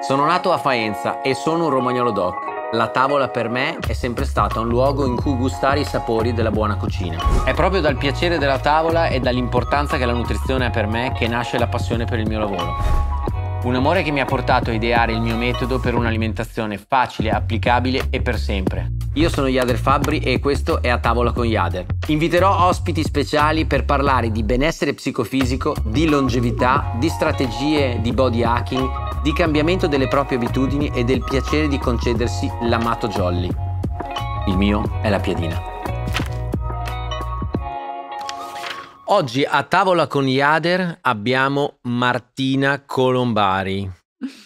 Sono nato a Faenza e sono un romagnolo doc. La tavola per me è sempre stata un luogo in cui gustare i sapori della buona cucina. È proprio dal piacere della tavola e dall'importanza che la nutrizione ha per me che nasce la passione per il mio lavoro. Un amore che mi ha portato a ideare il mio metodo per un'alimentazione facile, applicabile e per sempre. Io sono Yader Fabbri e questo è A Tavola con Yader. Inviterò ospiti speciali per parlare di benessere psicofisico, di longevità, di strategie di body hacking, di cambiamento delle proprie abitudini e del piacere di concedersi l'amato jolly. Il mio è la piadina. Oggi a tavola con Iader abbiamo Martina Colombari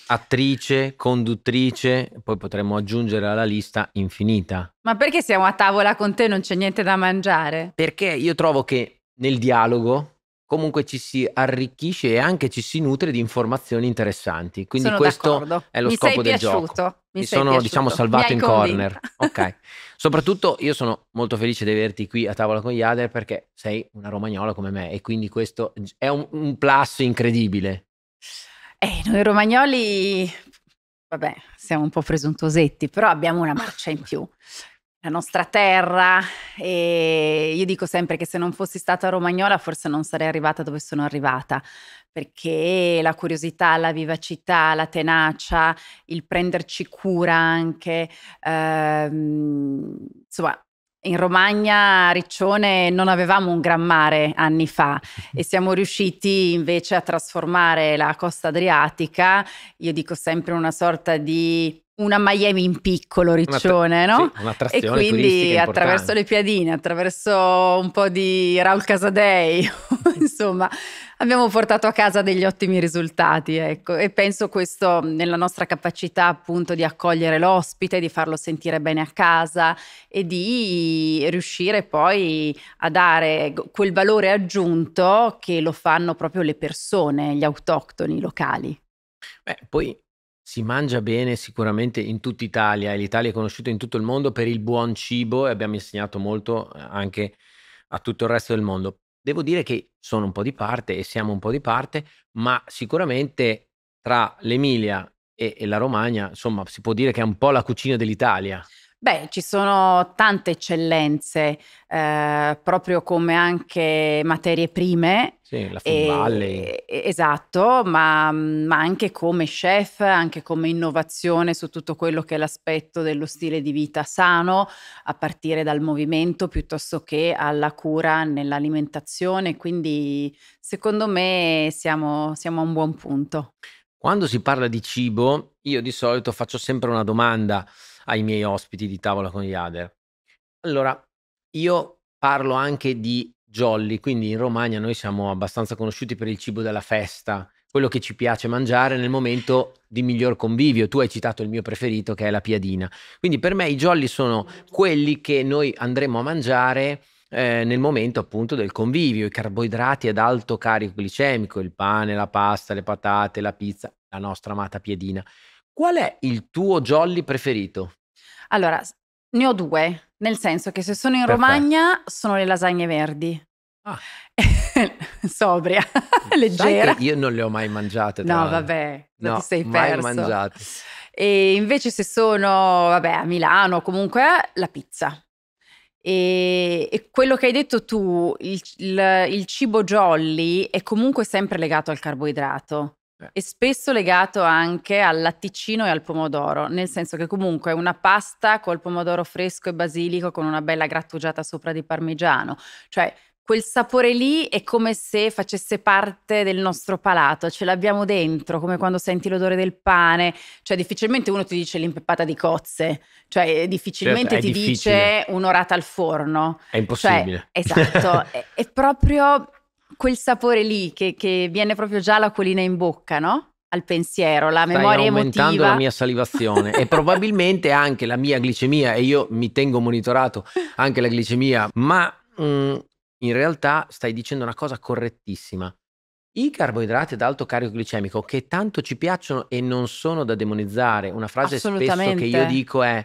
attrice, conduttrice, poi potremmo aggiungere alla lista infinita. Ma perché siamo a tavola con te e non c'è niente da mangiare? Perché io trovo che nel dialogo comunque ci si arricchisce e anche ci si nutre di informazioni interessanti. Quindi sono questo d'accordo. è lo mi scopo del piaciuto. gioco. Mi, mi sono piaciuto. diciamo salvato in corner. ok. Soprattutto io sono molto felice di averti qui a tavola con Iader perché sei una romagnola come me e quindi questo è un, un plus incredibile. Eh, noi romagnoli, vabbè, siamo un po' presuntuosetti, però abbiamo una marcia in più. La nostra terra, e io dico sempre che se non fossi stata romagnola forse non sarei arrivata dove sono arrivata, perché la curiosità, la vivacità, la tenacia, il prenderci cura anche, ehm, insomma, in Romagna, Riccione, non avevamo un gran mare anni fa e siamo riusciti invece a trasformare la costa adriatica, io dico sempre una sorta di una Miami in piccolo, Riccione, una, no? Sì, un'attrazione E quindi attraverso le piadine, attraverso un po' di Raul Casadei, insomma, abbiamo portato a casa degli ottimi risultati, ecco. E penso questo nella nostra capacità appunto di accogliere l'ospite, di farlo sentire bene a casa e di riuscire poi a dare quel valore aggiunto che lo fanno proprio le persone, gli autoctoni locali. Beh, poi si mangia bene sicuramente in tutta Italia e l'Italia è conosciuta in tutto il mondo per il buon cibo e abbiamo insegnato molto eh, anche a tutto il resto del mondo. Devo dire che sono un po' di parte e siamo un po' di parte, ma sicuramente tra l'Emilia e, e la Romagna, insomma, si può dire che è un po' la cucina dell'Italia. Beh, ci sono tante eccellenze, eh, proprio come anche materie prime. Sì, la Food Esatto, ma, ma, anche come chef, anche come innovazione su tutto quello che è l'aspetto dello stile di vita sano, a partire dal movimento piuttosto che alla cura nell'alimentazione. Quindi, secondo me, siamo, siamo a un buon punto. Quando si parla di cibo, io di solito faccio sempre una domanda ai miei ospiti di tavola con gli Ader. Allora, io parlo anche di jolly, quindi in Romagna noi siamo abbastanza conosciuti per il cibo della festa, quello che ci piace mangiare nel momento di miglior convivio. Tu hai citato il mio preferito che è la piadina. Quindi per me i jolly sono quelli che noi andremo a mangiare eh, nel momento appunto del convivio, i carboidrati ad alto carico glicemico, il pane, la pasta, le patate, la pizza, la nostra amata piedina. Qual è il tuo jolly preferito? Allora, ne ho due, nel senso che se sono in Perfetto. Romagna sono le lasagne verdi. Ah. Sobria, leggera. io non le ho mai mangiate. No, vabbè, no, ti sei mai perso. Mai mangiate. E invece se sono, vabbè, a Milano comunque, la pizza. E, e quello che hai detto tu, il, il, il cibo jolly è comunque sempre legato al carboidrato. Eh. E spesso legato anche al latticino e al pomodoro, nel senso che comunque è una pasta col pomodoro fresco e basilico con una bella grattugiata sopra di parmigiano, cioè quel sapore lì è come se facesse parte del nostro palato, ce l'abbiamo dentro, come quando senti l'odore del pane, cioè difficilmente uno ti dice l'impeppata di cozze, cioè eh, difficilmente certo, ti difficile. dice un'orata al forno. È impossibile. Cioè, esatto, è, è proprio quel sapore lì che, che viene proprio già l'acquolina in bocca, no? al pensiero, la memoria emotiva. aumentando la mia salivazione e probabilmente anche la mia glicemia e io mi tengo monitorato anche la glicemia, ma mh, mm, in realtà stai dicendo una cosa correttissima. I carboidrati ad alto carico glicemico che tanto ci piacciono e non sono da demonizzare, una frase spesso che io dico è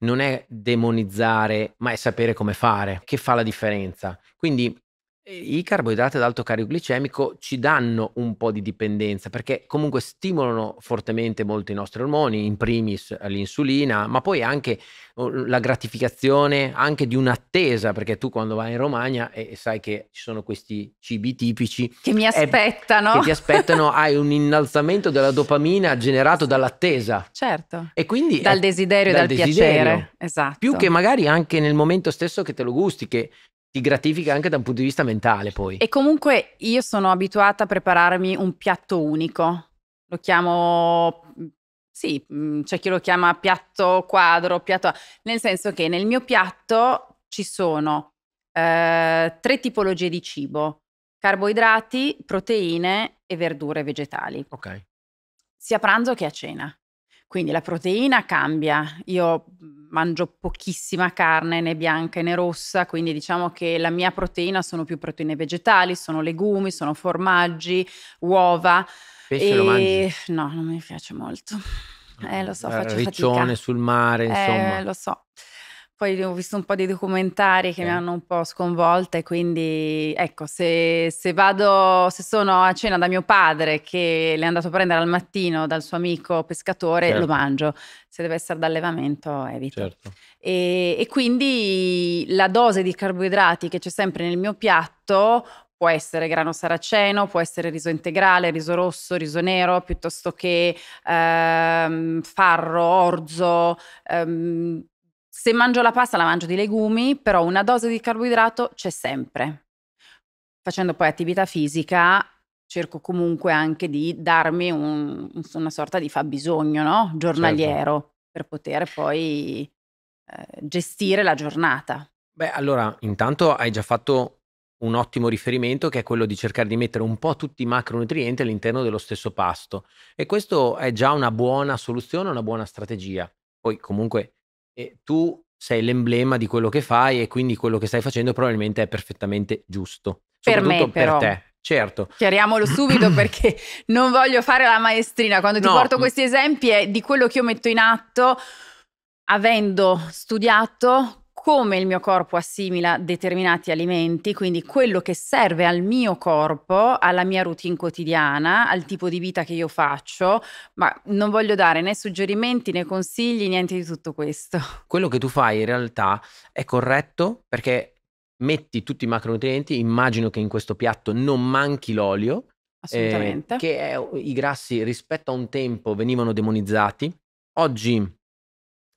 non è demonizzare, ma è sapere come fare, che fa la differenza. Quindi i carboidrati ad alto carico glicemico ci danno un po' di dipendenza perché comunque stimolano fortemente molto i nostri ormoni, in primis l'insulina, ma poi anche oh, la gratificazione anche di un'attesa, perché tu quando vai in Romagna e eh, sai che ci sono questi cibi tipici che mi aspettano, è, che ti aspettano, hai un innalzamento della dopamina generato dall'attesa. Certo. E quindi dal eh, desiderio e dal, dal desiderio. piacere. Esatto. Più che magari anche nel momento stesso che te lo gusti, che ti gratifica anche da un punto di vista mentale poi. E comunque io sono abituata a prepararmi un piatto unico. Lo chiamo mm, sì, mm, c'è chi lo chiama piatto quadro, piatto nel senso che nel mio piatto ci sono eh, tre tipologie di cibo: carboidrati, proteine e verdure vegetali. Ok. Sia a pranzo che a cena. Quindi la proteina cambia. Io mangio pochissima carne né bianca né rossa, quindi diciamo che la mia proteina sono più proteine vegetali, sono legumi, sono formaggi, uova. Pesce e... lo mangi? No, non mi piace molto. Eh, lo so, eh, faccio Riccione fatica. sul mare, insomma. Eh, lo so. Poi ho visto un po' di documentari che okay. mi hanno un po' sconvolta e quindi ecco, se, se, vado, se sono a cena da mio padre che l'è andato a prendere al mattino dal suo amico pescatore, certo. lo mangio. Se deve essere d'allevamento, evito. Certo. E, e quindi la dose di carboidrati che c'è sempre nel mio piatto può essere grano saraceno, può essere riso integrale, riso rosso, riso nero, piuttosto che ehm, farro, orzo, ehm, se mangio la pasta la mangio di legumi, però una dose di carboidrato c'è sempre. Facendo poi attività fisica cerco comunque anche di darmi un, una sorta di fabbisogno no? giornaliero certo. per poter poi eh, gestire la giornata. Beh, allora, intanto hai già fatto un ottimo riferimento che è quello di cercare di mettere un po' tutti i macronutrienti all'interno dello stesso pasto e questo è già una buona soluzione, una buona strategia. Poi comunque e tu sei l'emblema di quello che fai e quindi quello che stai facendo probabilmente è perfettamente giusto. Per me, per te. Certo. Chiariamolo subito perché non voglio fare la maestrina. Quando ti no. porto mm. questi esempi è di quello che io metto in atto avendo studiato come il mio corpo assimila determinati alimenti, quindi quello che serve al mio corpo, alla mia routine quotidiana, al tipo di vita che io faccio, ma non voglio dare né suggerimenti né consigli, niente di tutto questo. Quello che tu fai in realtà è corretto perché metti tutti i macronutrienti, immagino che in questo piatto non manchi l'olio, eh, Assolutamente. Eh, che è, i grassi rispetto a un tempo venivano demonizzati. Oggi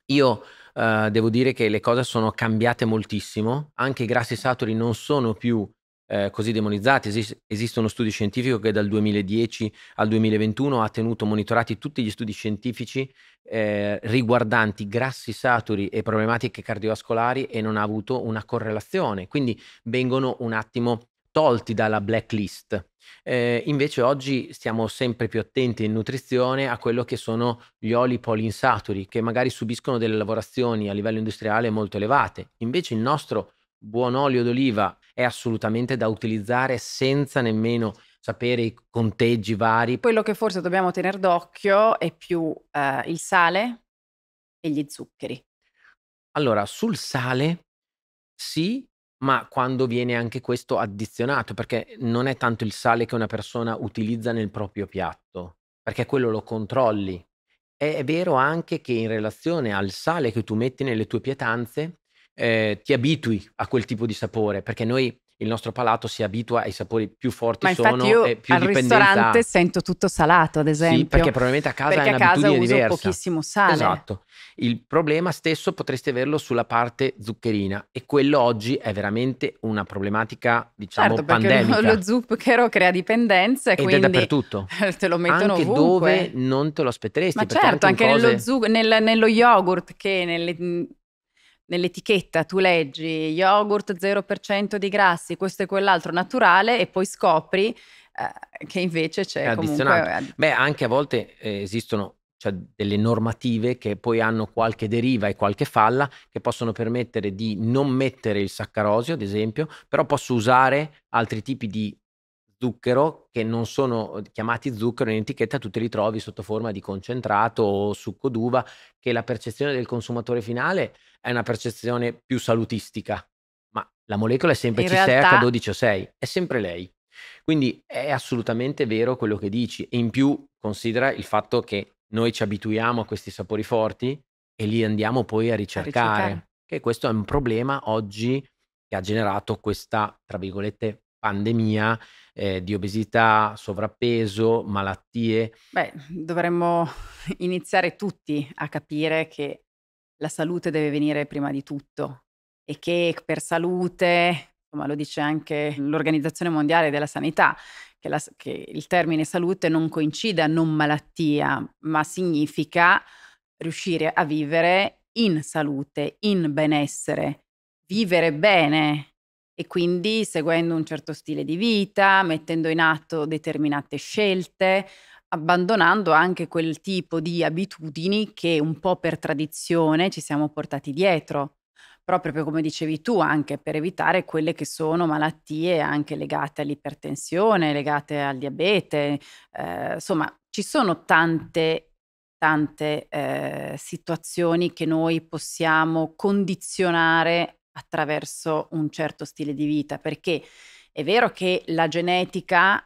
io eh, devo dire che le cose sono cambiate moltissimo, anche i grassi saturi non sono più eh, così demonizzati. Esiste, esiste uno studio scientifico che dal 2010 al 2021 ha tenuto monitorati tutti gli studi scientifici eh, riguardanti grassi saturi e problematiche cardiovascolari e non ha avuto una correlazione. Quindi vengono un attimo tolti dalla blacklist. Eh, invece oggi stiamo sempre più attenti in nutrizione a quello che sono gli oli polinsaturi che magari subiscono delle lavorazioni a livello industriale molto elevate. Invece il nostro buon olio d'oliva è assolutamente da utilizzare senza nemmeno sapere i conteggi vari. Quello che forse dobbiamo tenere d'occhio è più eh, il sale e gli zuccheri. Allora, sul sale sì, ma quando viene anche questo addizionato, perché non è tanto il sale che una persona utilizza nel proprio piatto, perché quello lo controlli. È vero anche che in relazione al sale che tu metti nelle tue pietanze, eh, ti abitui a quel tipo di sapore, perché noi il nostro palato si abitua ai sapori più forti Ma sono io e più al dipendenza. ristorante sento tutto salato, ad esempio. Sì, perché probabilmente a casa perché è un'abitudine diversa. Perché a casa pochissimo sale. Esatto. Il problema stesso potresti averlo sulla parte zuccherina e quello oggi è veramente una problematica, diciamo, certo, pandemica. Lo, lo zucchero crea dipendenze Ed quindi è dappertutto. te lo mettono anche ovunque. dove non te lo aspetteresti. Ma certo, anche, cose... nello, zu- nel, nello yogurt che nelle nell'etichetta tu leggi yogurt 0% di grassi, questo e quell'altro naturale e poi scopri eh, che invece c'è è comunque... Beh, anche a volte eh, esistono cioè, delle normative che poi hanno qualche deriva e qualche falla che possono permettere di non mettere il saccarosio, ad esempio, però posso usare altri tipi di zucchero che non sono eh, chiamati zucchero in etichetta, tu te li trovi sotto forma di concentrato o succo d'uva, che la percezione del consumatore finale è una percezione più salutistica, ma la molecola è sempre in realtà... 12 o 6, è sempre lei. Quindi è assolutamente vero quello che dici e in più considera il fatto che noi ci abituiamo a questi sapori forti e li andiamo poi a ricercare, a ricercare. che questo è un problema oggi che ha generato questa, tra virgolette, pandemia, eh, di obesità, sovrappeso, malattie. Beh, dovremmo iniziare tutti a capire che la salute deve venire prima di tutto e che per salute, come lo dice anche l'Organizzazione Mondiale della Sanità, che, la, che il termine salute non coincida non malattia, ma significa riuscire a vivere in salute, in benessere, vivere bene e quindi seguendo un certo stile di vita, mettendo in atto determinate scelte, abbandonando anche quel tipo di abitudini che un po' per tradizione ci siamo portati dietro, proprio come dicevi tu, anche per evitare quelle che sono malattie anche legate all'ipertensione, legate al diabete, eh, insomma ci sono tante tante eh, situazioni che noi possiamo condizionare attraverso un certo stile di vita, perché è vero che la genetica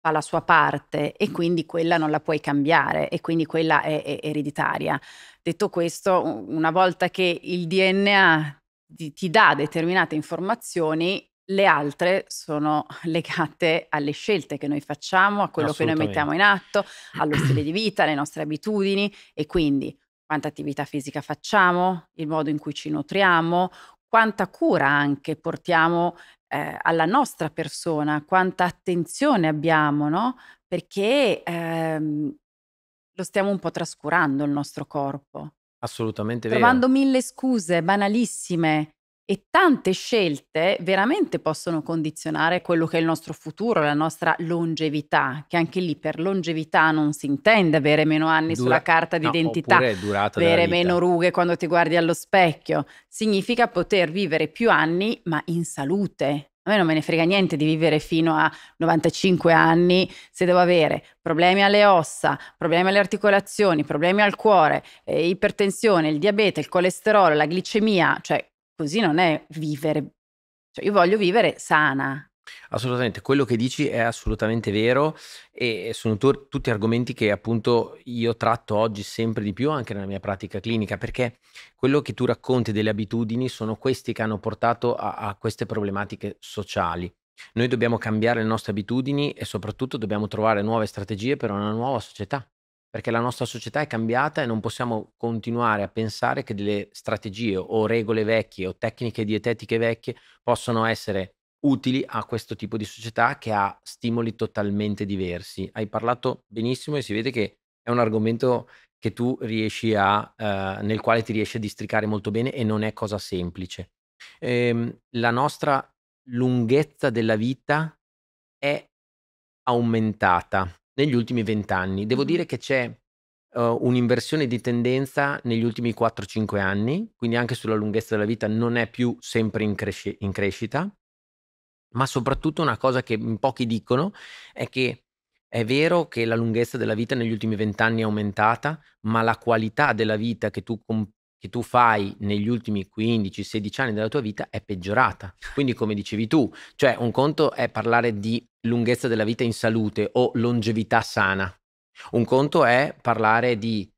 fa la sua parte e quindi quella non la puoi cambiare e quindi quella è, è ereditaria. Detto questo, una volta che il DNA ti, ti dà determinate informazioni, le altre sono legate alle scelte che noi facciamo, a quello che noi mettiamo in atto, allo stile di vita, alle nostre abitudini e quindi quanta attività fisica facciamo, il modo in cui ci nutriamo, quanta cura anche portiamo eh, alla nostra persona, quanta attenzione abbiamo, no? Perché ehm, lo stiamo un po' trascurando il nostro corpo. Assolutamente Trovando vero. Trovando mille scuse banalissime e tante scelte veramente possono condizionare quello che è il nostro futuro, la nostra longevità, che anche lì per longevità non si intende avere meno anni Dura- sulla carta d'identità, no, avere meno rughe quando ti guardi allo specchio, significa poter vivere più anni ma in salute. A me non me ne frega niente di vivere fino a 95 anni se devo avere problemi alle ossa, problemi alle articolazioni, problemi al cuore, eh, ipertensione, il diabete, il colesterolo, la glicemia, cioè così non è vivere. Cioè, io voglio vivere sana. Assolutamente, quello che dici è assolutamente vero e sono to- tutti argomenti che appunto io tratto oggi sempre di più anche nella mia pratica clinica perché quello che tu racconti delle abitudini sono questi che hanno portato a, a queste problematiche sociali. Noi dobbiamo cambiare le nostre abitudini e soprattutto dobbiamo trovare nuove strategie per una nuova società perché la nostra società è cambiata e non possiamo continuare a pensare che delle strategie o regole vecchie o tecniche dietetiche vecchie possano essere utili a questo tipo di società che ha stimoli totalmente diversi. Hai parlato benissimo e si vede che è un argomento che tu riesci a, eh, nel quale ti riesci a districare molto bene e non è cosa semplice. Ehm, la nostra lunghezza della vita è aumentata negli ultimi vent'anni. Devo dire che c'è uh, un'inversione di tendenza negli ultimi 4-5 anni, quindi anche sulla lunghezza della vita non è più sempre in, cresci- in crescita, ma soprattutto una cosa che pochi dicono è che è vero che la lunghezza della vita negli ultimi vent'anni è aumentata, ma la qualità della vita che tu, comp- che tu fai negli ultimi 15-16 anni della tua vita è peggiorata. Quindi, come dicevi tu, cioè un conto è parlare di lunghezza della vita in salute o longevità sana. Un conto è parlare di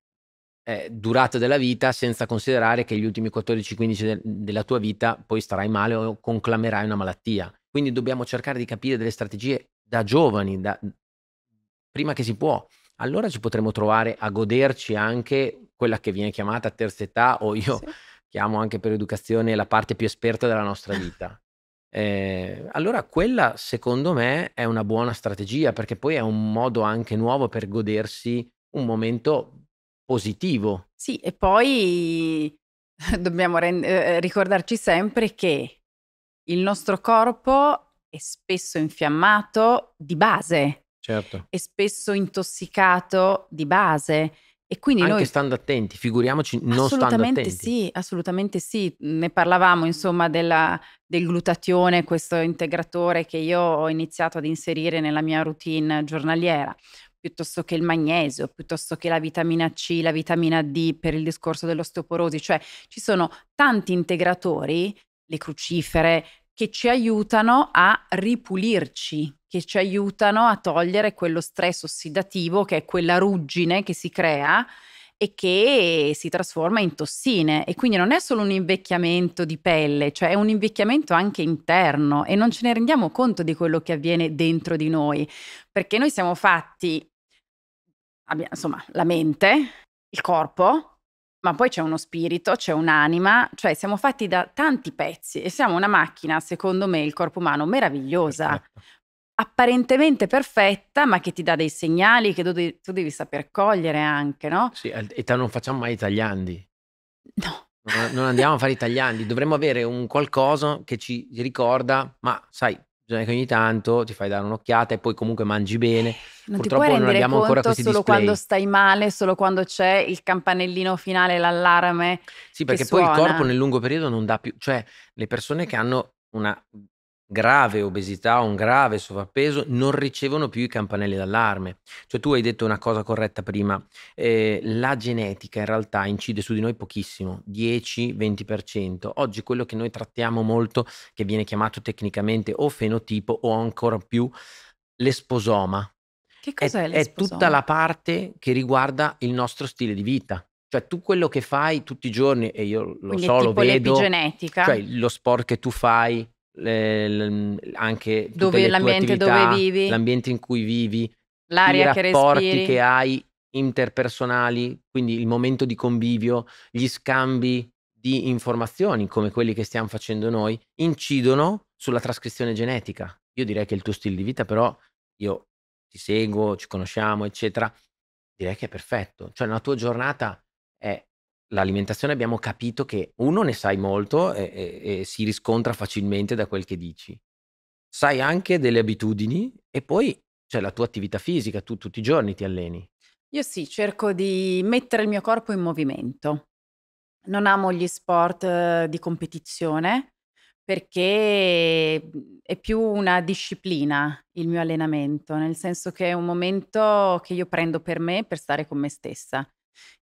eh, durata della vita senza considerare che gli ultimi 14-15 de- della tua vita poi starai male o conclamerai una malattia. Quindi dobbiamo cercare di capire delle strategie da giovani, da... prima che si può. Allora ci potremo trovare a goderci anche quella che viene chiamata terza età o io sì. chiamo anche per educazione la parte più esperta della nostra vita. Eh, allora quella secondo me è una buona strategia perché poi è un modo anche nuovo per godersi un momento positivo. Sì, e poi dobbiamo rend- eh, eh, ricordarci sempre che il nostro corpo è spesso infiammato di base. Certo. È spesso intossicato di base e quindi Anche noi... stando attenti, figuriamoci non stando attenti. Sì, assolutamente sì. Ne parlavamo insomma della, del glutatione, questo integratore che io ho iniziato ad inserire nella mia routine giornaliera, piuttosto che il magnesio, piuttosto che la vitamina C, la vitamina D per il discorso dell'osteoporosi. Cioè ci sono tanti integratori, le crucifere, che ci aiutano a ripulirci, che ci aiutano a togliere quello stress ossidativo che è quella ruggine che si crea e che si trasforma in tossine e quindi non è solo un invecchiamento di pelle, cioè è un invecchiamento anche interno e non ce ne rendiamo conto di quello che avviene dentro di noi, perché noi siamo fatti, abbiamo, insomma, la mente, il corpo, ma poi c'è uno spirito, c'è un'anima, cioè siamo fatti da tanti pezzi e siamo una macchina, secondo me, il corpo umano, meravigliosa. Perfetto. apparentemente perfetta, ma che ti dà dei segnali che tu, devi, tu devi saper cogliere anche, no? Sì, e non facciamo mai i tagliandi. No. Non, non andiamo a fare i tagliandi, dovremmo avere un qualcosa che ci ricorda, ma sai, bisogna che ogni tanto ti fai dare un'occhiata e poi comunque mangi bene. Non Purtroppo ti puoi non abbiamo ancora questi solo display. quando stai male, solo quando c'è il campanellino finale, l'allarme. Sì, perché poi il corpo nel lungo periodo non dà più, cioè le persone che hanno una grave obesità o un grave sovrappeso non ricevono più i campanelli d'allarme. Cioè tu hai detto una cosa corretta prima, eh, la genetica in realtà incide su di noi pochissimo, 10-20%. Oggi quello che noi trattiamo molto, che viene chiamato tecnicamente o fenotipo o ancora più l'esposoma. Che cos'è è, l'esposoma? È tutta la parte che riguarda il nostro stile di vita. Cioè tu quello che fai tutti i giorni, e io lo Quindi so, lo vedo. L'epigenetica. Cioè lo sport che tu fai, le, le, mm, anche dove, l'ambiente attività, dove vivi, l'ambiente in cui vivi, l'aria i che rapporti respiri. che hai interpersonali, quindi il momento di convivio, gli scambi di informazioni come quelli che stiamo facendo noi, incidono sulla trascrizione genetica. Io direi che il tuo stile di vita, però, io ti seguo, ci conosciamo, eccetera, direi che è perfetto. Cioè, la tua giornata è l'alimentazione abbiamo capito che uno ne sai molto e, e, e, si riscontra facilmente da quel che dici. Sai anche delle abitudini e poi c'è cioè, la tua attività fisica, tu tutti i giorni ti alleni. Io sì, cerco di mettere il mio corpo in movimento. Non amo gli sport eh, di competizione perché mm, è più una disciplina il mio allenamento, nel senso che è un momento che io prendo per me, per stare con me stessa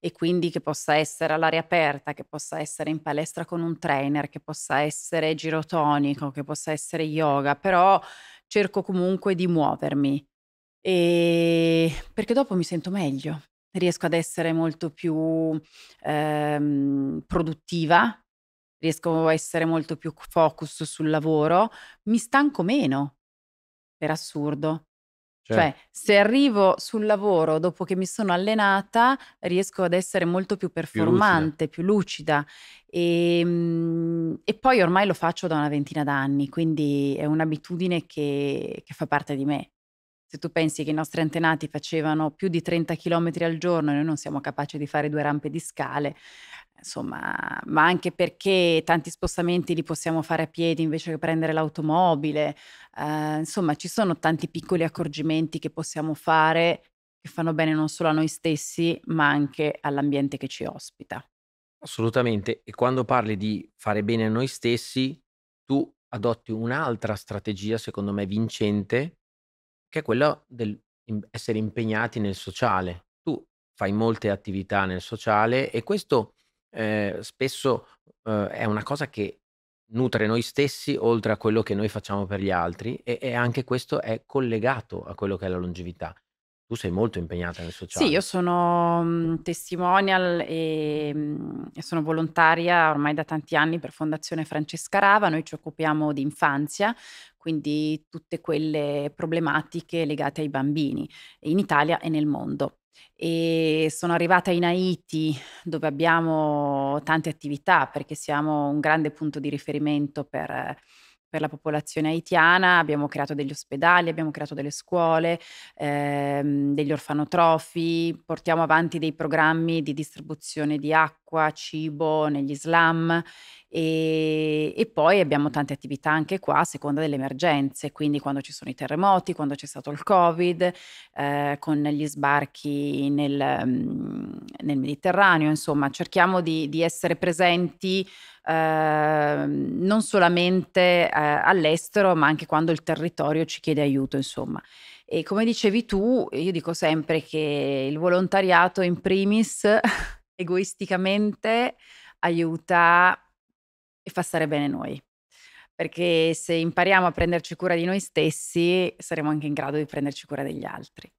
e quindi che possa essere all'aria aperta, che possa essere in palestra con un trainer, che possa essere girotonico, che possa essere yoga, però cerco comunque di muovermi e perché dopo mi sento meglio, riesco ad essere molto più ehm, produttiva, riesco a essere molto più focus sul lavoro, mi stanco meno, per assurdo. Cioè, cioè, se arrivo sul lavoro dopo che mi sono allenata, riesco ad essere molto più performante, più lucida. Più lucida. E, e, poi ormai lo faccio da una ventina d'anni, quindi è un'abitudine che, che fa parte di me. Se tu pensi che i nostri antenati facevano più di 30 km al giorno e noi non siamo capaci di fare due rampe di scale, insomma, ma anche perché tanti spostamenti li possiamo fare a piedi invece che prendere l'automobile, eh, insomma, ci sono tanti piccoli accorgimenti che possiamo fare che fanno bene non solo a noi stessi, ma anche all'ambiente che ci ospita. Assolutamente, e quando parli di fare bene a noi stessi, tu adotti un'altra strategia, secondo me vincente, che è quella essere impegnati nel sociale. Tu fai molte attività nel sociale e questo eh, spesso eh, è una cosa che nutre noi stessi oltre a quello che noi facciamo per gli altri e, e anche questo è collegato a quello che è la longevità. Tu sei molto impegnata nel sociale. Sì, io sono mm, testimonial e, mh, mm, sono volontaria ormai da tanti anni per Fondazione Francesca Rava. Noi ci occupiamo di infanzia, quindi tutte quelle problematiche legate ai bambini in Italia e nel mondo. E sono arrivata in Haiti dove abbiamo tante attività perché siamo un grande punto di riferimento per, per la popolazione haitiana, abbiamo creato degli ospedali, abbiamo creato delle scuole, ehm, degli orfanotrofi, portiamo avanti dei programmi di distribuzione di acqua acqua, cibo, negli slam e, e, poi abbiamo tante attività anche qua a seconda delle emergenze, quindi quando ci sono i terremoti, quando c'è stato il Covid, eh, con gli sbarchi nel, mhmm, nel, Mediterraneo, insomma cerchiamo di, di essere presenti eh, non solamente eh, all'estero ma anche quando il territorio ci chiede aiuto, insomma. E come dicevi tu, io dico sempre che il volontariato in primis egoisticamente aiuta e fa stare bene noi. Perché se impariamo a prenderci cura di noi stessi, saremo anche in grado di prenderci cura degli altri.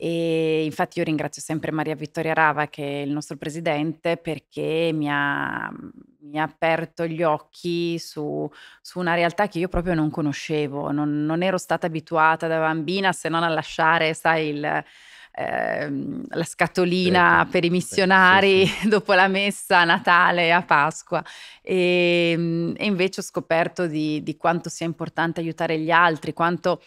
E infatti io ringrazio sempre Maria Vittoria Rava, che è il nostro presidente, perché mi ha, mi ha aperto gli occhi su, su, una realtà che io proprio non conoscevo, non, non ero stata abituata da bambina se non a lasciare, sai, il, Ehm, la scatolina certo, per i missionari sì, sì. dopo la messa a Natale e a Pasqua. E, ehm, e invece ho scoperto di, di quanto sia importante aiutare gli altri, quanto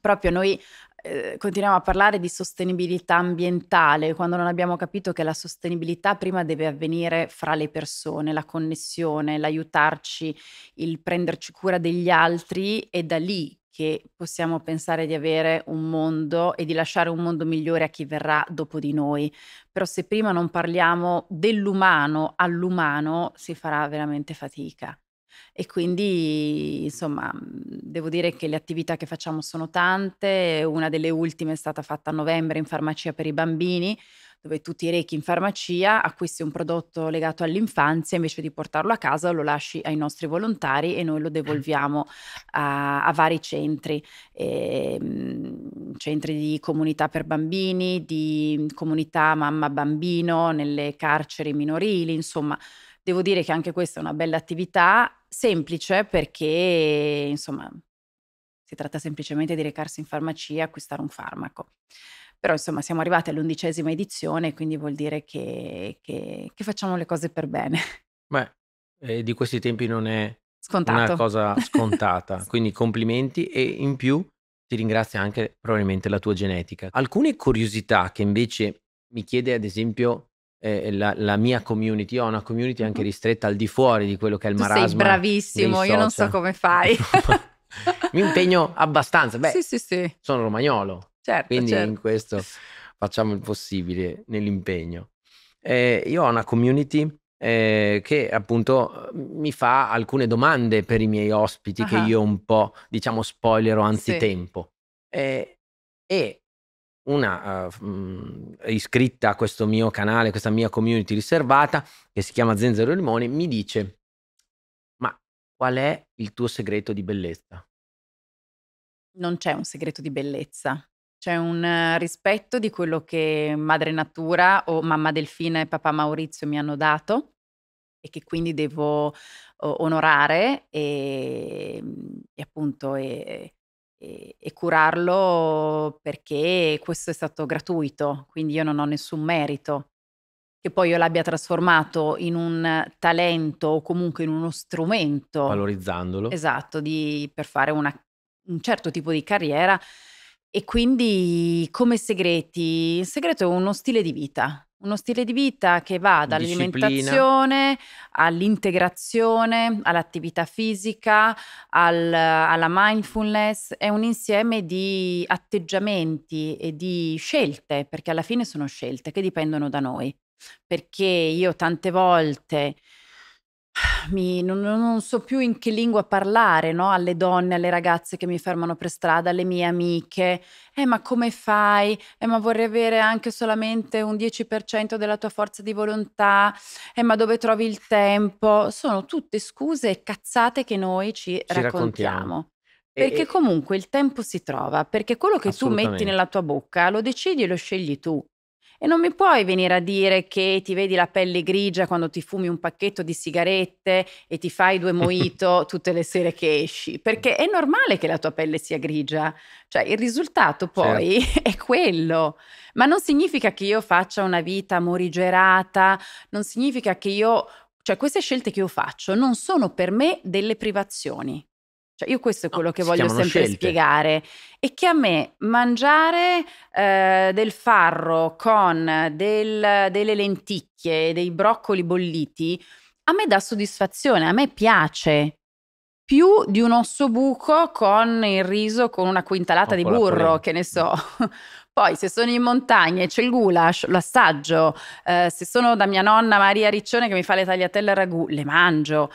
proprio noi ehm, continuiamo a parlare di sostenibilità ambientale quando non abbiamo capito che la sostenibilità prima deve avvenire fra le persone, la connessione, l'aiutarci, il prenderci cura degli altri e da lì che possiamo pensare di avere un mondo e di lasciare un mondo migliore a chi verrà dopo di noi. Però se prima non parliamo dell'umano all'umano si farà veramente fatica. E quindi, insomma, devo dire che le attività che facciamo sono tante. Una delle ultime è stata fatta a novembre in farmacia per i bambini, dove tu ti rechi in farmacia, acquisti un prodotto legato all'infanzia, invece di portarlo a casa lo lasci ai nostri volontari e noi lo mm. devolviamo a, a vari centri, e, ehm, centri di comunità per bambini, di comunità mamma-bambino, nelle carceri minorili, insomma. Devo dire che anche questa è una bella attività, semplice perché, insomma, si tratta semplicemente di recarsi in farmacia e acquistare un farmaco. Però insomma siamo arrivati all'undicesima edizione, quindi vuol dire che, che, che facciamo le cose per bene. Beh, eh, di questi tempi non è Scontato. una cosa scontata, quindi complimenti e in più ti ringrazio anche probabilmente la tua genetica. Alcune curiosità che invece mi chiede ad esempio eh, la, la, mia community, io ho una community anche ristretta al di fuori di quello che è il tu marasma. Sei bravissimo, io non so come fai. Mi impegno abbastanza. Beh, sì, sì, sì. sono romagnolo, Certo, Quindi certo. in questo facciamo il possibile nell'impegno. Eh, io ho una community eh, che appunto mhmm, mi fa alcune domande per i miei ospiti uh -huh. che io un po' diciamo spoilero anzitempo. Sì. Eh, e una uh, iscritta a questo mio canale, questa mia community riservata che si chiama Zenzero Limone, mi dice: Ma qual è il tuo segreto di bellezza? Non c'è un segreto di bellezza. C'è un eh, rispetto di quello che madre natura o mamma Delfina e papà Maurizio mi hanno dato e che quindi devo onorare e, mm, e appunto e, e, e, curarlo perché questo è stato gratuito, quindi io non ho nessun merito. Che poi io l'abbia trasformato in un talento o comunque in uno strumento. Valorizzandolo. Esatto, di, per fare una, un certo tipo di carriera e quindi come segreti, il segreto è uno stile di vita, uno stile di vita che va dall'alimentazione all'integrazione, all'attività fisica, al, alla mindfulness, è un insieme di atteggiamenti e di scelte, perché alla fine sono scelte che dipendono da noi. Perché io tante volte mi, non, non, so più in che lingua parlare, no? alle donne, alle ragazze che mi fermano per strada, alle mie amiche, eh ma come fai? Eh ma vorrei avere anche solamente un 10% della tua forza di volontà, eh ma dove trovi il tempo? Sono tutte scuse e cazzate che noi ci, ci raccontiamo. raccontiamo. Perché comunque il tempo si trova, perché quello che tu metti nella tua bocca lo decidi e lo scegli tu. E non mi puoi venire a dire che ti vedi la pelle grigia quando ti fumi un pacchetto di sigarette e ti fai due moito tutte le sere che esci, perché è normale che la tua pelle sia grigia, cioè il risultato poi certo. è quello. Ma non significa che io faccia una vita morigerata, non significa che io, cioè queste scelte che io faccio non sono per me delle privazioni. Cioè, io questo è quello no, che voglio sempre scelte. spiegare. E che a me mangiare eh, del farro con del, delle lenticchie, dei broccoli bolliti, a me dà soddisfazione, a me piace più di un osso buco con il riso con una quintalata o di burro, che ne so. Mm. Poi se sono in montagna e c'è il goulash, lo assaggio. Eh, se sono da mia nonna Maria Riccione che mi fa le tagliatelle a ragù, le mangio.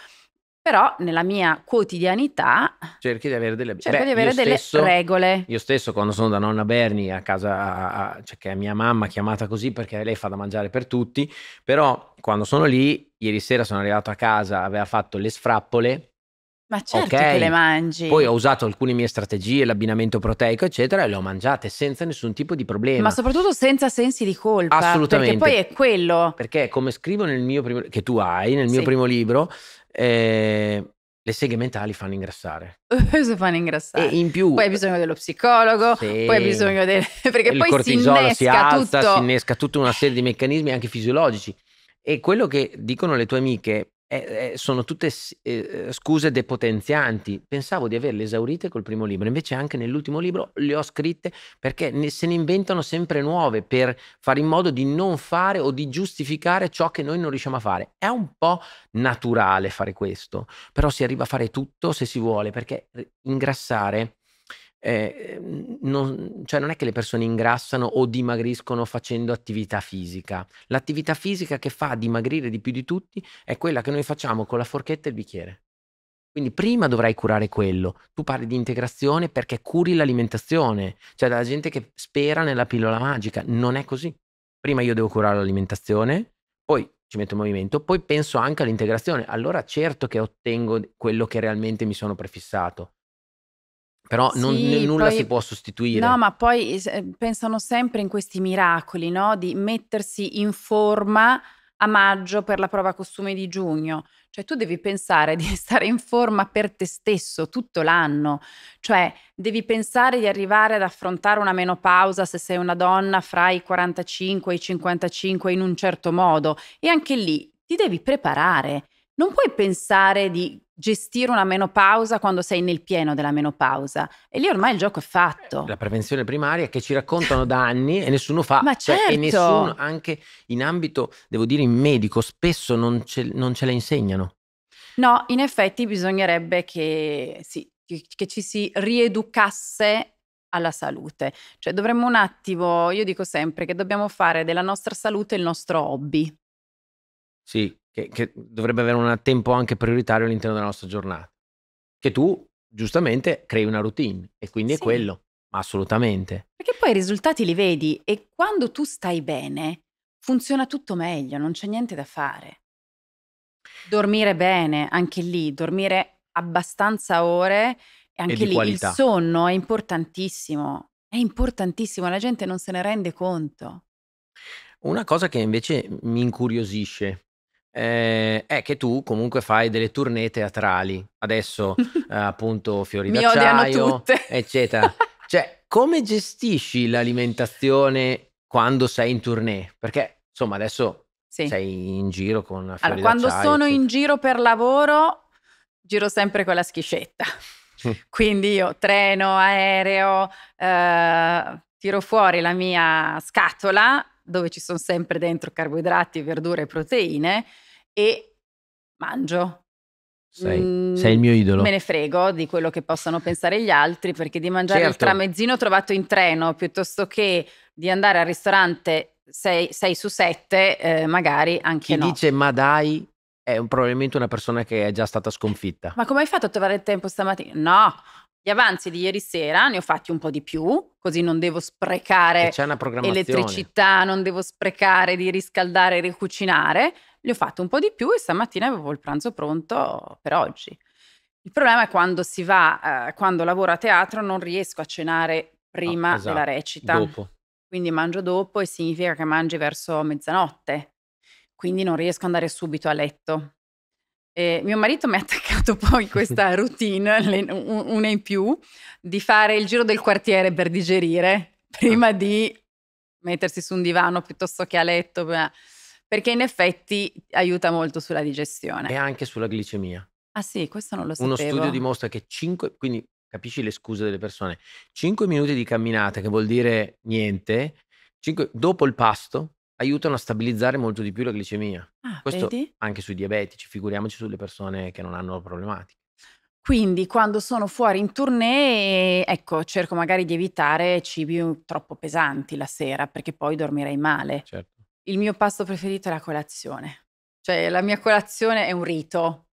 Però nella mia quotidianità cerchi di avere delle, Beh, di avere delle stesso, regole. Io stesso quando sono da nonna Berni a casa, a, a, cioè che è mia mamma chiamata così perché lei fa da mangiare per tutti, però quando sono lì, ieri sera sono arrivato a casa, aveva fatto le sfrappole. Ma certo okay. che le mangi. Poi ho usato alcune mie strategie, l'abbinamento proteico, eccetera, e le ho mangiate senza nessun tipo di problema. Ma soprattutto senza sensi di colpa. Assolutamente. Perché poi è quello. Perché come scrivo nel mio primo, che tu hai, nel mio sì. primo libro, eh, le seghe mentali fanno ingrassare. si fanno ingrassare. E in più... Poi hai bisogno dello psicologo, sì. poi hai bisogno del... perché il poi si innesca si alza, tutto... si innesca tutta una serie di meccanismi anche fisiologici. E quello che dicono le tue amiche eh, eh, sono tutte eh, eh, scuse depotenzianti. Pensavo di averle esaurite col primo libro, invece anche nell'ultimo libro le ho scritte perché ne, se ne inventano sempre nuove per fare in modo di non fare o di giustificare ciò che noi non riusciamo a fare. È un po' naturale fare questo, però si arriva a fare tutto se si vuole, perché eh, ingrassare eh, mm, non, cioè non è che le persone ingrassano o dimagriscono facendo attività fisica. L'attività fisica che fa dimagrire di più di tutti è quella che noi facciamo con la forchetta e il bicchiere. Quindi prima dovrai curare quello. Tu parli di integrazione perché curi l'alimentazione. Cioè dalla gente che spera nella pillola magica. Non è così. Prima io devo curare l'alimentazione, poi ci metto in movimento, poi penso anche all'integrazione. Allora certo che ottengo quello che realmente mi sono prefissato. Però sì, non, nulla poi, si può sostituire. No, ma poi eh, pensano sempre in questi miracoli, no? Di mettersi in forma a maggio per la prova costume di giugno. Cioè tu devi pensare di stare in forma per te stesso tutto l'anno. Cioè devi pensare di arrivare ad affrontare una menopausa se sei una donna fra i 45 e i 55 in un certo modo. E anche lì ti devi preparare non puoi pensare di gestire una menopausa quando sei nel pieno della menopausa e lì ormai il gioco è fatto la prevenzione primaria che ci raccontano da anni e nessuno fa ma cioè, certo. e nessuno anche in ambito devo dire in medico spesso non ce, non ce la insegnano no in effetti bisognerebbe che, sì, che ci si rieducasse alla salute cioè dovremmo un attimo io dico sempre che dobbiamo fare della nostra salute il nostro hobby sì, che, che dovrebbe avere un tempo anche prioritario all'interno della nostra giornata. Che tu giustamente crei una routine e quindi sì. è quello, assolutamente. Perché poi i risultati li vedi e quando tu stai bene funziona tutto meglio, non c'è niente da fare. Dormire bene, anche lì, dormire abbastanza ore e anche e lì qualità. il sonno è importantissimo, è importantissimo, la gente non se ne rende conto. Una cosa che invece mi incuriosisce eh, è che tu comunque fai delle tournée teatrali. Adesso eh, appunto fiori Mi d'acciaio, eccetera. cioè, come gestisci l'alimentazione quando sei in tournée? Perché insomma, adesso sì. sei in giro con fiori Allora, quando sono in giro per lavoro, giro sempre con la schiscetta. Quindi io treno, aereo, eh, tiro fuori la mia scatola dove ci sono sempre dentro carboidrati, verdure e proteine e mangio. Sei, mm, sei, il mio idolo. Me ne frego di quello che possano pensare gli altri perché di mangiare certo. il tramezzino trovato in treno piuttosto che di andare al ristorante 6, su 7, eh, magari anche Chi no. Chi dice ma dai è un, probabilmente una persona che è già stata sconfitta. Ma come hai fatto a trovare il tempo stamattina? No, gli avanzi di ieri sera ne ho fatti un po' di più, così non devo sprecare elettricità, non devo sprecare di riscaldare e ricucinare le ho fatte un po' di più e stamattina avevo il pranzo pronto per oggi. Il problema è quando si va, eh, quando lavoro a teatro non riesco a cenare ah, prima ah, esatto. della recita. Dopo. Quindi mangio dopo e significa che mangi verso mezzanotte. Quindi non riesco ad andare subito a letto. Eh, mio marito mi ha attaccato poi questa routine, le, una in più, di fare il giro del quartiere per digerire ah. prima di mettersi su un divano piuttosto che a letto. Beh perché in effetti aiuta molto sulla digestione. E anche sulla glicemia. Ah sì, questo non lo sapevo. Uno studio dimostra che 5, quindi capisci le scuse delle persone, 5 minuti di camminata, che vuol dire niente, 5, dopo il pasto aiutano a stabilizzare molto di più la glicemia. Ah, questo vedi? anche sui diabetici, figuriamoci sulle persone che non hanno problematiche. Quindi quando sono fuori in tournée, ecco, cerco magari di evitare cibi troppo pesanti la sera perché poi dormirei male. Certo. Il mio pasto preferito è la colazione. Cioè, la mia colazione è un rito,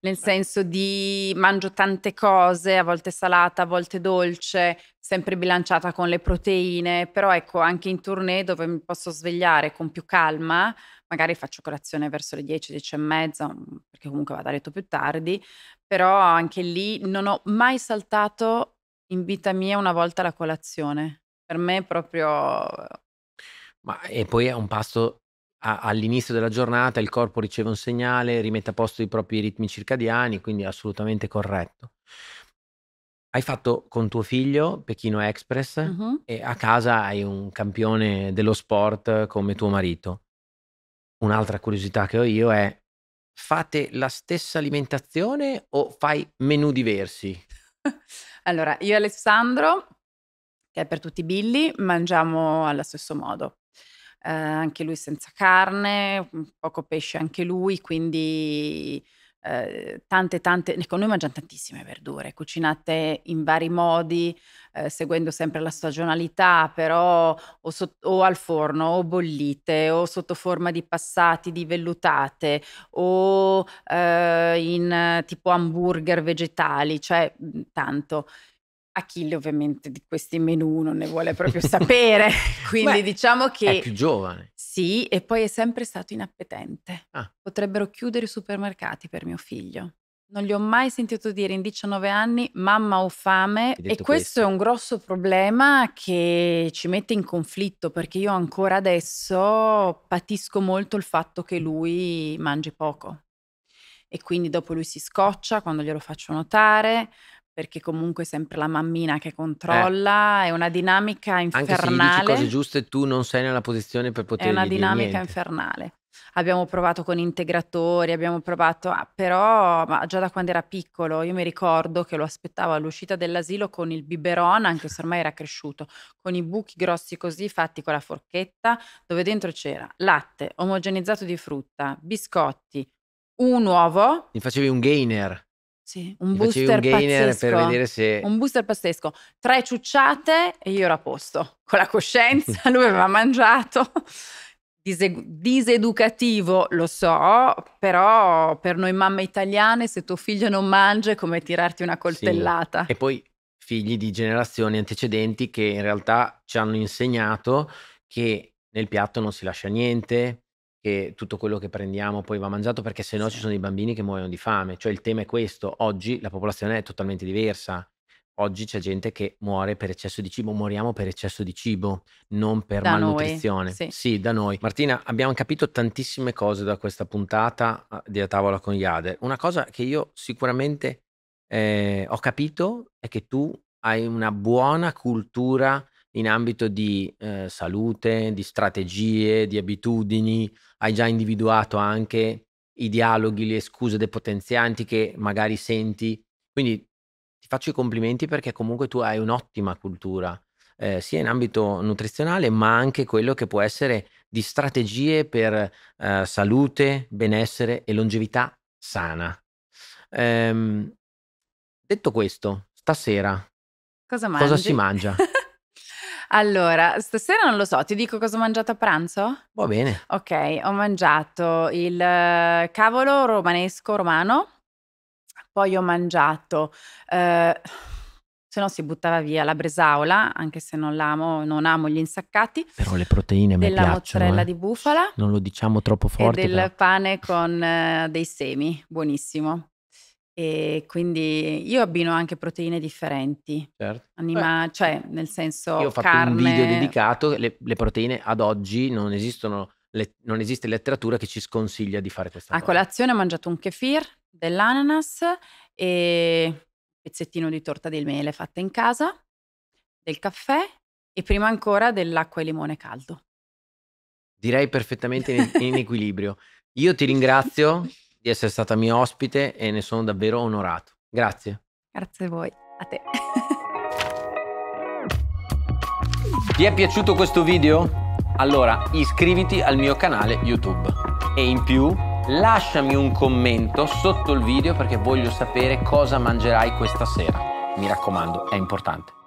nel senso di mangio tante cose, a volte salata, a volte dolce, sempre bilanciata con le proteine, però ecco anche in tournée dove mi posso svegliare con più calma, magari faccio colazione verso le 10, 10 e mezza, mm, perché comunque vado a letto più tardi, però anche lì non ho mai saltato in vita mia una volta la colazione. Per me è proprio ma, e poi è un pasto a, all'inizio della giornata, il corpo riceve un segnale, rimette a posto i propri ritmi circadiani, quindi è assolutamente corretto. Hai fatto con tuo figlio Pechino Express uh-huh. e a casa hai un campione dello sport come tuo marito. Un'altra curiosità che ho io è fate la stessa alimentazione o fai menù diversi? allora, io e Alessandro, che è per tutti i Billy, mangiamo allo stesso modo eh, anche lui senza carne, mm, poco pesce anche lui, quindi eh, tante tante, ecco noi mangiamo tantissime verdure, cucinate in vari modi, eh, seguendo sempre la stagionalità, però o, so, o, al forno, o bollite, o sotto forma di passati, di vellutate, o eh, in tipo hamburger vegetali, cioè mm, tanto. Achille ovviamente di questi menù non ne vuole proprio sapere, quindi Beh, diciamo che... È più giovane. Sì, e poi è sempre stato inappetente. Ah. Potrebbero chiudere i supermercati per mio figlio. Non gli ho mai sentito dire in 19 anni mamma ho fame e questo, questo, è un grosso problema che ci mette in conflitto perché io ancora adesso patisco molto il fatto che lui mangi poco e quindi dopo lui si scoccia quando glielo faccio notare, perché comunque è sempre la mammina che eh. controlla, eh. è una dinamica infernale. Anche se cose giuste tu non sei nella posizione per poter dire È una dinamica infernale. Abbiamo provato con integratori, abbiamo provato, ah, però già da quando era piccolo, io mi ricordo che lo aspettavo all'uscita dell'asilo con il biberon, anche se ormai era cresciuto, con i buchi grossi così fatti con la forchetta, dove dentro c'era latte, omogenizzato di frutta, biscotti, un uovo. Mi facevi un gainer. Sì, un booster un gainer pazzesco. per vedere se... Un booster pazzesco. Tre ciucciate e io ero a posto. Con la coscienza, lui aveva mangiato. Dise- diseducativo, lo so, però per noi mamme italiane se tuo figlio non mangia è come tirarti una coltellata. Sì. E poi figli di generazioni antecedenti che in realtà ci hanno insegnato che nel piatto non si lascia niente, che tutto quello che prendiamo poi va mangiato perché sennò sì. ci sono i bambini che muoiono di fame. Cioè il tema è questo, oggi la popolazione è totalmente diversa. Oggi c'è gente che muore per eccesso di cibo, moriamo per eccesso di cibo, non per da malnutrizione. Noi, sì. sì. da noi. Martina, abbiamo capito tantissime cose da questa puntata ah, di A Tavola con Iade. Una cosa che io sicuramente eh, ho capito è che tu hai una buona cultura in ambito di eh, salute, di strategie, di abitudini, hai già individuato anche i dialoghi, le scuse depotenzianti che magari senti. Quindi ti faccio i complimenti perché comunque tu hai un'ottima cultura, eh, sia in ambito nutrizionale, ma anche quello che può essere di strategie per eh, salute, benessere e longevità sana. Ehm, detto questo, stasera cosa, cosa si mangia? Allora, stasera non lo so, ti dico cosa ho mangiato a pranzo? Va bene. Ok, ho mangiato il eh, cavolo romanesco romano, poi ho mangiato... Eh, se no si buttava via la bresaola, anche se non l'amo, non amo gli insaccati. Però le proteine mi piacciono. Della mozzarella eh? di bufala. Non lo diciamo troppo forte. E del però. pane con eh, dei semi, buonissimo. E quindi io abbino anche proteine differenti, Certo. anima- cioè nel senso Io ho fatto un video dedicato, le, le proteine ad oggi non esistono, le- non esiste letteratura che ci sconsiglia di fare questa A cosa. colazione ho mangiato un kefir, dell'ananas e un pezzettino di torta del mele fatta in casa, del caffè e prima ancora dell'acqua e limone caldo. Direi perfettamente in, in equilibrio. Io ti ringrazio di essere stata mia ospite e ne sono davvero onorato. Grazie. Grazie a voi, a te. Ti è piaciuto questo video? Allora iscriviti al mio canale YouTube e in più lasciami un commento sotto il video perché voglio sapere cosa mangerai questa sera. Mi raccomando, è importante.